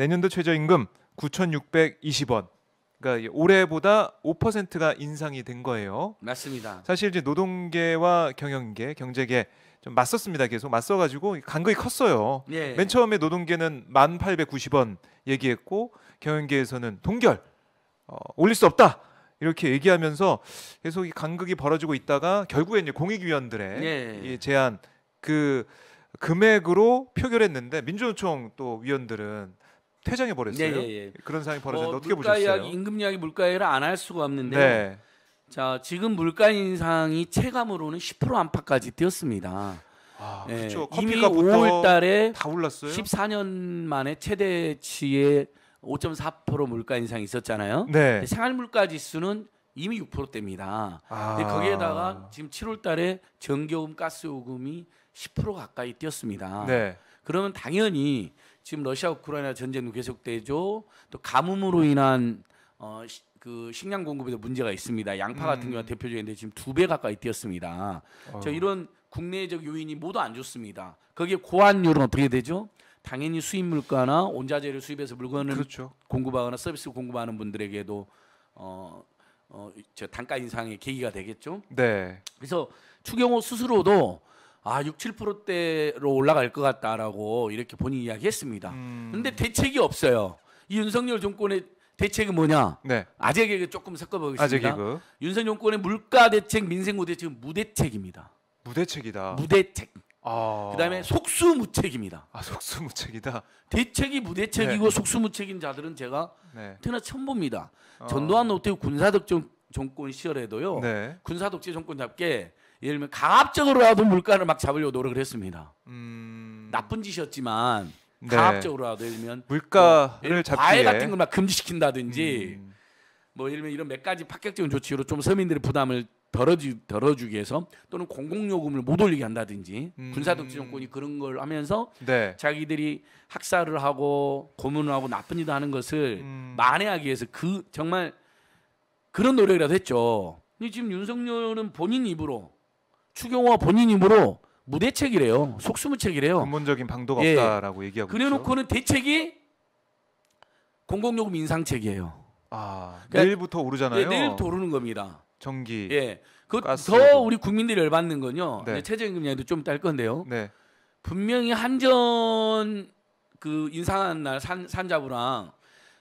내년도 최저임금 9,620원. 그러니까 올해보다 5%가 인상이 된 거예요. 맞습니다. 사실 이제 노동계와 경영계, 경제계 좀 맞섰습니다. 계속 맞서가지고 간극이 컸어요. 예. 맨 처음에 노동계는 1,890원 얘기했고 경영계에서는 동결 어, 올릴 수 없다. 이렇게 얘기하면서 계속 간극이 벌어지고 있다가 결국에 이제 공익위원들의 예. 이 제안 그 금액으로 표결했는데 민주노총 또 위원들은 퇴장해 버렸어요. 네, 예, 예. 그런 상황이 벌어졌는데 어, 뭐 어떻게 물가 보셨어요? 임금 이야기, 물가 이야기를 안할 수가 없는데 네. 자 지금 물가 인상이 체감으로는 10% 안팎까지 뛰었습니다. 아, 예, 그렇죠. 이미 5월달에 다 올랐어요. 14년 만에 최대치의 5.4% 물가 인상이 있었잖아요. 네. 생활 물가 지수는 이미 6%대입니다. 아. 거기에다가 지금 7월달에 전기요금, 가스요금이 10% 가까이 뛰었습니다. 네. 그러면 당연히 지금 러시아 우크라이나 전쟁도 계속되죠. 또 가뭄으로 인한 어, 시, 그 식량 공급에도 문제가 있습니다. 양파 같은 음. 경우가 대표적인데 지금 두 배 가까이 뛰었습니다. 어. 저 이런 국내적 요인이 모두 안 좋습니다. 거기에 고환율은 어떻게 되죠? 당연히 수입 물가나 원자재를 수입해서 물건을 그렇죠. 공급하거나 서비스 공급하는 분들에게도 어, 어, 저 단가 인상의 계기가 되겠죠. 네. 그래서 추경호 스스로도 아 6, 7%대로 올라갈 것 같다라고 이렇게 본인이 이야기했습니다. 음. 근데 대책이 없어요. 이 윤석열 정권의 대책이 뭐냐? 네. 아재 개그 조금 섞어보겠습니다. 아재 개그. 윤석열 정권의 물가 대책, 민생 대책은 무대책입니다. 무대책이다. 무대책. 아... 그다음에 속수무책입니다. 아 속수무책이다. 대책이 무대책이고 네. 속수무책인 자들은 제가 네. 태어나 처음 봅니다. 어... 전두환 노태우 군사독재 정권 시절에도요. 네. 군사독재 정권답게 예를 들면 강압적으로라도 물가를 막 잡으려고 노력을 했습니다. 음... 나쁜 짓이었지만 네. 강압적으로라도 예를 들면 물가를 뭐, 잡기 과일 같은 걸막 금지시킨다든지 음... 뭐 예를 들면 이런 몇 가지 파격적인 조치로 좀 서민들의 부담을 덜어주, 덜어주기 위해서 또는 공공요금을 못 올리게 한다든지 음. 군사독재 정권이 그런 걸 하면서 네. 자기들이 학살을 하고 고문을 하고 나쁜 일을 하는 것을 음. 만회하기 위해서 그 정말 그런 노력이라도 했죠. 근데 지금 윤석열은 본인 입으로 추경호와 본인 힘으로 무대책이래요. 속수무책이래요. 근본적인 방도가 예. 없다라고 얘기하고 그래놓고는 대책이 공공요금 인상책이에요. 아 그러니까, 내일부터 오르잖아요. 예, 내일부터 오르는 겁니다. 전기. 예. 그 더 우리 국민들이 열받는 건요. 네. 최저임금 이기도좀 딸 건데요. 네. 분명히 한전 그 인상한 날 산, 산자부랑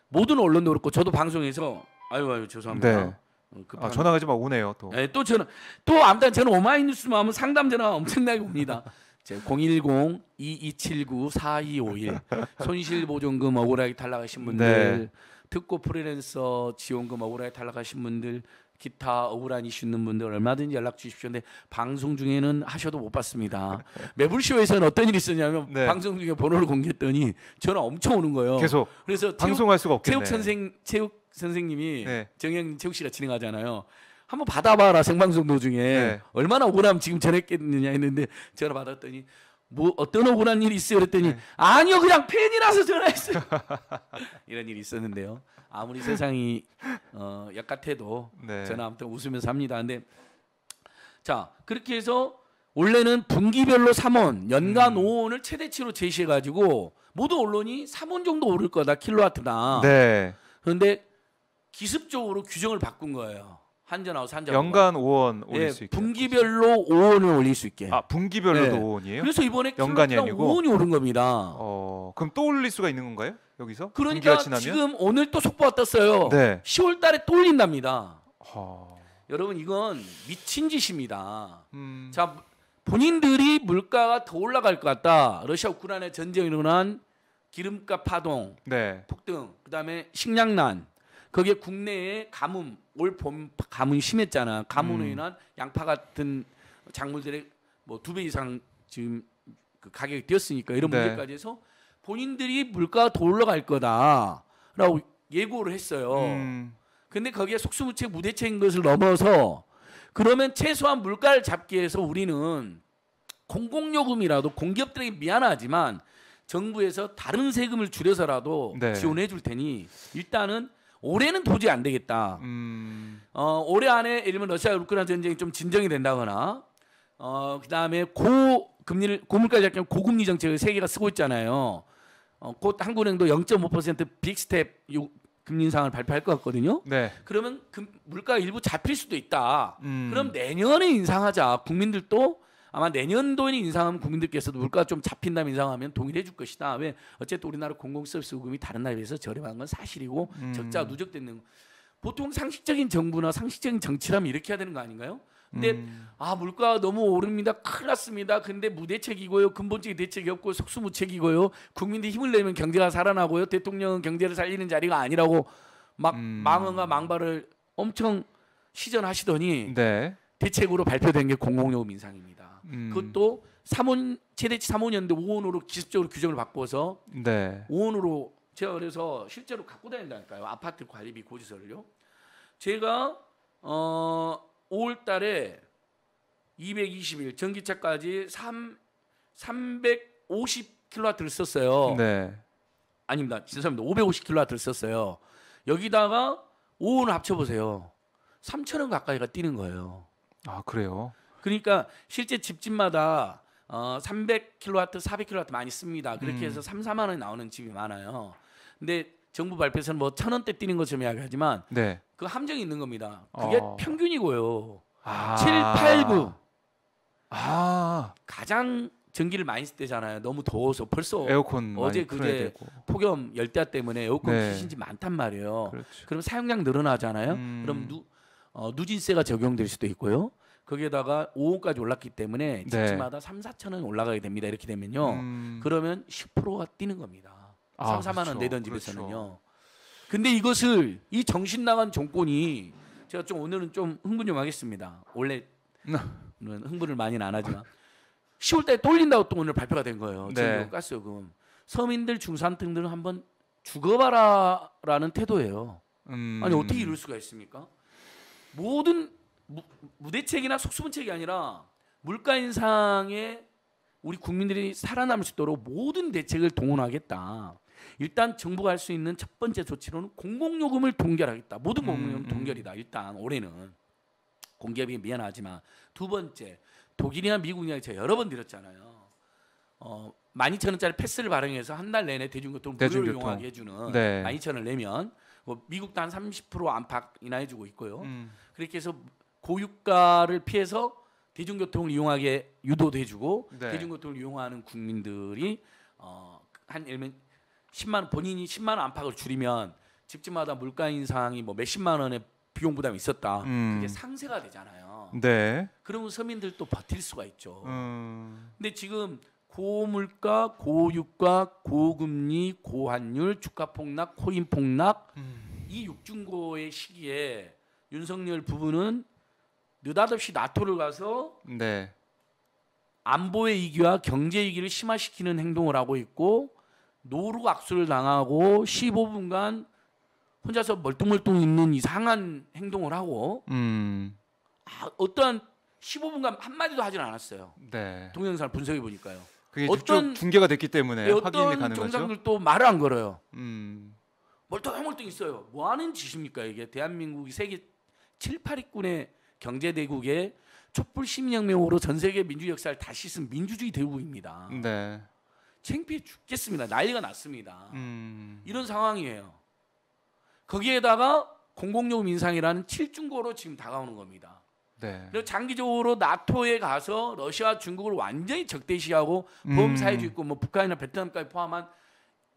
모든 언론도 그렇고 저도 방송에서 아유 아유 죄송합니다. 네. 어, 그 아, 전화가 지금 오네요. 또. 네, 또 전화 또 암단 저는 오마이뉴스만 하면 상담 전화 엄청나게 옵니다. 010-2279-4251 손실보존금 억울하게 탈락하신 분들 네. 특고 프리랜서 지원금 억울하게 탈락하신 분들 기타 억울한 이슈 있는 분들 얼마든지 연락 주십시오. 근데 방송 중에는 하셔도 못 받습니다. 매불쇼에서는 어떤 일이 있었냐면 네. 방송 중에 번호를 공개했더니 전화 엄청 오는 거예요. 계속. 그래서 방송할 체육, 수가 없겠네. 체육 선생 체육 선생님이 네. 정영 최욱 씨가 진행하잖아요. 한번 받아봐라 생방송 도중에 네. 얼마나 억울함 지금 전했겠느냐 했는데 전화 받았더니 뭐 어떤 억울한 일이 있어요 그랬더니 네. 아니요 그냥 팬이라서 전화했어요 이런 일이 있었는데요 아무리 세상이 어, 약같아도 네. 저는 아무튼 웃으면서 합니다 근데 자 그렇게 해서 원래는 분기별로 3원 연간 음. 5원을 최대치로 제시해 가지고 모두 언론이 3원 정도 오를 거다 킬로와트나 네. 그런데 기습적으로 규정을 바꾼 거예요. 한전 아웃 한전 연간 5원 올릴 네, 수 있게. 분기별로 5원을 올릴 수 있게. 아 분기별로도 네. 예. 5원이에요? 그래서 이번에 연간이 아니고 5원이 오른 겁니다. 어 그럼 또 올릴 수가 있는 건가요? 여기서? 그러니까 지금 오늘 또 속보가 떴어요. 네. 10월달에 또 올린답니다. 어... 여러분 이건 미친 짓입니다. 음... 자 본인들이 물가가 더 올라갈 것 같다. 러시아 우크라이나 전쟁으로 난 기름값 파동, 네. 폭등, 그다음에 식량난, 거기에 국내에 가뭄 올봄 가뭄이 심했잖아. 가뭄으로 음. 인한 양파 같은 작물들의 뭐 두 배 이상 지금 그 가격이 뛰었으니까 이런 네. 문제까지 해서 본인들이 물가가 더 올라갈 거다라고 예고를 했어요. 음. 근데 거기에 속수무책 무대책인 것을 넘어서 그러면 최소한 물가를 잡기 위해서 우리는 공공요금이라도 공기업들에게 미안하지만 정부에서 다른 세금을 줄여서라도 네. 지원해 줄 테니 일단은 올해는 도저히 안 되겠다. 음. 어, 올해 안에 예를 들면 러시아 우크라이나 전쟁이 좀 진정이 된다거나 어, 그다음에 고 금리를 고물가를 약간 고금리 정책을 세계가 쓰고 있잖아요. 어, 곧 한국은행도 0.5% 빅스텝 요, 금리 인상을 발표할 것 같거든요. 네. 그러면 금, 물가 일부 잡힐 수도 있다. 음. 그럼 내년에 인상하자. 국민들도 아마 내년도에 인상하면 국민들께서도 물가 좀 잡힌다면 인상하면 동일해 줄 것이다. 왜 어쨌든 우리나라 공공서비스 요금이 다른 나라에 비해서 저렴한 건 사실이고 음. 적자 누적되는 거. 보통 상식적인 정부나 상식적인 정치라면 이렇게 해야 되는 거 아닌가요? 근데 음. 아 물가 너무 오릅니다. 큰일 났습니다. 근데 무대책이고요. 근본적인 대책이 없고 속수무책이고요. 국민들이 힘을 내면 경제가 살아나고요. 대통령은 경제를 살리는 자리가 아니라고 막 음. 망언과 망발을 엄청 시전하시더니 네. 대책으로 발표된 게 공공요금 인상입니다. 음. 그것도 3원 최대 3원이었는데 5원으로 기습적으로 규정을 바꿔서 네. 5원으로 제가 그래서 실제로 갖고 다닌다니까요. 아파트 관리비 고지서를요. 제가 어 5월 달에 220일 전기차까지 3 350kW를 썼어요. 네. 아닙니다. 죄송합니다. 550kW를 썼어요. 여기다가 5원 합쳐 보세요. 3천원 가까이가 뛰는 거예요. 아, 그래요? 그러니까 실제 집집마다 어, 300kW, 400kW 많이 씁니다. 그렇게 해서 3, 4만 원이 나오는 집이 많아요. 근데 정부 발표에서는 뭐 천 원대 뛰는 것처럼 이야기하지만 네. 그 함정이 있는 겁니다. 그게 어. 평균이고요. 아. 7, 8, 9. 아. 가장 전기를 많이 쓰잖아요. 너무 더워서 벌써 에어컨 어제 그제 폭염 열대야 때문에 에어컨 쓰신지 네. 많단 말이에요. 그렇죠. 그럼 사용량 늘어나잖아요. 음. 그럼 누, 어, 누진세가 적용될 수도 있고요. 거기에다가 5원까지 올랐기 때문에 집집마다 3, 4천 원 올라가게 됩니다. 이렇게 되면요. 음. 그러면 10%가 뛰는 겁니다. 아, 3, 4만 그렇죠. 원 내던 집에서는요. 그렇죠. 근데 이것을 이 정신 나간 정권이 제가 좀 오늘은 좀 흥분 좀 하겠습니다. 원래 네. 흥분을 많이는 안 하지만 10월 달에 떨린다고 또 오늘 발표가 된 거예요. 네. 가스 요금. 서민들 중산층들은 한번 죽어봐라라는 태도예요. 음. 아니 어떻게 이럴 수가 있습니까? 모든 무, 무대책이나 속수분책이 아니라 물가 인상에 우리 국민들이 살아남을 수 있도록 모든 대책을 동원하겠다. 일단 정부가 할 수 있는 첫 번째 조치로는 공공요금을 동결하겠다. 모든 음, 공공요금 음. 동결이다. 일단 올해는 공기업이 미안하지만 두 번째 독일이나 미국이나 제가 여러 번 드렸잖아요. 어, 12,000원짜리 패스를 발행해서 한 달 내내 대중교통을 대중교통. 무료로 이용하게 해주는 네. 12,000원을 내면 뭐 미국도 한30% 안팎 이나 해주고 있고요. 음. 그렇게 해서 고유가를 피해서 대중교통을 이용하게 유도도 해주고 네. 대중교통을 이용하는 국민들이 어, 한 예를 들면 10만 원, 본인이 10만 원 안팎을 줄이면 집집마다 물가 인상이 뭐 몇십만 원의 비용 부담이 있었다. 음. 그게 상세가 되잖아요. 네. 그러면 서민들도 버틸 수가 있죠. 음. 근데 지금 고물가, 고유가, 고금리, 고환율, 주가 폭락, 코인 폭락 음. 이 육중고의 시기에 윤석열 부부는 느닷없이 나토를 가서 네. 안보의 위기와 경제 위기를 심화시키는 행동을 하고 있고 노루 악수를 당하고 15분간 혼자서 멀뚱멀뚱 있는 이상한 행동을 하고 음. 아, 어떠한 15분간 한마디도 하진 않았어요. 네. 동영상을 분석해 보니까요. 어떤 중계가 됐기 때문에 네, 어떤 정상들도 말을 안 걸어요. 음. 멀뚱멀뚱 있어요. 뭐 하는 짓입니까 이게 대한민국이 세계 7, 8위권에 경제대국의 촛불 시민혁명으로 전 세계 민주 역사를 다시 쓴 민주주의 대국입니다. 네. 창피해 죽겠습니다. 난리가 났습니다. 음. 이런 상황이에요. 거기에다가 공공요금 인상이라는 7중고로 지금 다가오는 겁니다. 네. 그리고 장기적으로 나토에 가서 러시아 중국을 완전히 적대시하고 음. 범사회주 있고 뭐 북한이나 베트남까지 포함한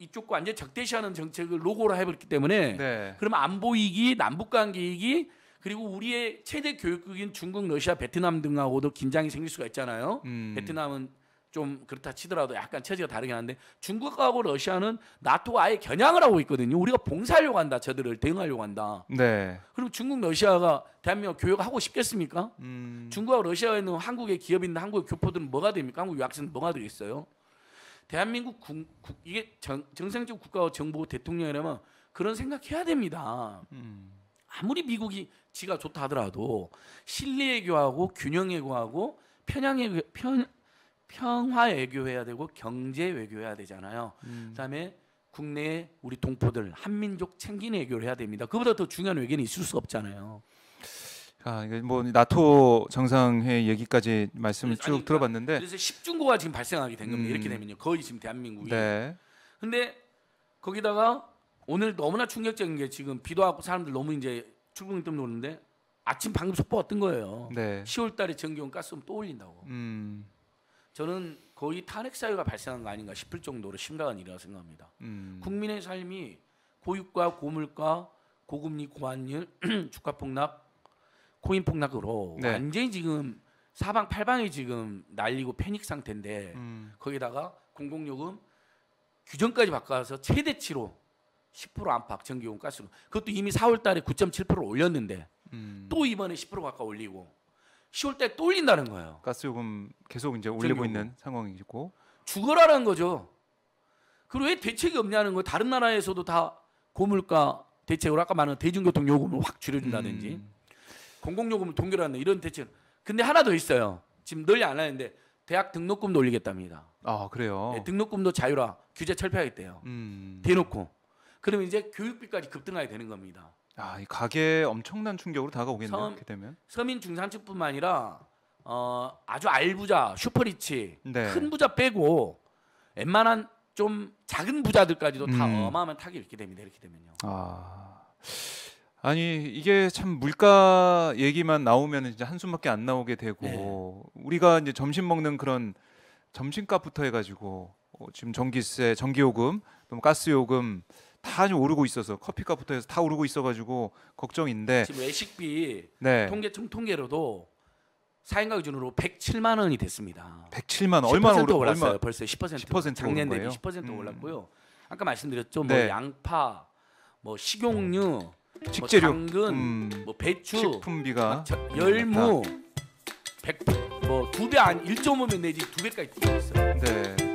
이쪽과 완전히 적대시하는 정책을 로고로 해버렸기 때문에 네. 그러면 안보이기 남북관계이기 그리고 우리의 최대 교육국인 중국, 러시아, 베트남 등하고도 긴장이 생길 수가 있잖아요. 음. 베트남은 좀 그렇다 치더라도 약간 체제가 다르긴 한데 중국하고 러시아는 나토가 아예 겨냥을 하고 있거든요. 우리가 봉사하려고 한다. 저들을 대응하려고 한다. 네. 그럼 중국, 러시아가 대한민국 교육하고 싶겠습니까? 음. 중국하고 러시아에는 한국의 기업인 데 한국의 교포들은 뭐가 됩니까? 한국 유학생은 뭐가 되겠어요? 대한민국 국, 국 이게 정, 정상적 국가와 정부 대통령이라면 그런 생각해야 됩니다. 음. 아무리 미국이 지가 좋다 하더라도 실리 외교하고 균형 외교하고 편향 외교 편 평화 외교해야 되고 경제 외교해야 되잖아요. 음. 그다음에 국내 우리 동포들 한민족 챙기는 외교를 해야 됩니다. 그보다 더 중요한 외교는 있을 수 없잖아요. 아, 뭐 나토 정상회 얘기까지 말씀을 그래서, 쭉 아니, 들어봤는데 그래서 10중고가 지금 발생하게 된 겁니다. 음. 이렇게 되면요. 거의 지금 대한민국이. 네. 근데 거기다가 오늘 너무나 충격적인 게 지금 비도 왔고 사람들 너무 이제 출근 때문에 오는데 아침 방금 속보 왔던 거예요. 네. 10월 달에 전기용 가스금 또 올린다고. 음. 저는 거의 탄핵 사유가 발생한 거 아닌가 싶을 정도로 심각한 일이라고 생각합니다. 음. 국민의 삶이 고유가, 고물가, 고금리, 고환율, 주가 폭락, 코인 폭락으로 네. 완전히 지금 사방팔방이 지금 날리고 패닉 상태인데 음. 거기다가 공공요금 규정까지 바꿔서 최대치로 10% 안팎 전기요금 가스로 그것도 이미 4월 달에 9.7% 올렸는데 음. 또 이번에 10% 가까이 올리고 10월 때 또 올린다는 거예요. 가스 요금 계속 이제 올리고 전기요금. 있는 상황이고 죽어라라는 거죠. 그리고 왜 대책이 없냐는 거예요 다른 나라에서도 다 고물가 대책으로 아까 말한 대중교통 요금을 확 줄여준다든지 음. 공공요금을 동결하는 이런 대책 근데 하나 더 있어요. 지금 널리 안 하는데 대학 등록금도 올리겠답니다. 아 그래요? 네, 등록금도 자유라 규제 철폐하겠대요. 음. 대놓고 그러면 이제 교육비까지 급등하게 되는 겁니다. 아, 이가게 엄청난 충격으로 다가오겠네요. 섬, 이렇게 되면. 서민 중산층뿐만 아니라 어, 아주 알부자, 슈퍼리치, 네. 큰 부자 빼고 웬만한 좀 작은 부자들까지도 다 음. 어마어마한 타격 이렇게 됩니다. 이렇게 되면요. 아. 아니 이게 참 물가 얘기만 나오면 이제 한숨밖에 안 나오게 되고 네. 우리가 이제 점심 먹는 그런 점심값부터 해가지고 어, 지금 전기세, 전기요금, 또 뭐 가스요금 다 오르고 있어서 커피값부터 해서 다 오르고 있어가지고 걱정인데 지금 외식비 네. 통계청 통계로도 4인가 기준으로 107만 원이 됐습니다. 107만 얼마나 오르, 올랐어요? 얼마, 벌써 10% 10% 작년 대비 10% 음. 올랐고요. 아까 말씀드렸죠. 뭐 네. 양파, 뭐 식용유, 음. 뭐 식재료, 뭐 당근, 음. 뭐 배추, 식품비가 저, 열무 100 뭐 두 배안 1.5배 내지 두 배까지 뛰고 어요 네.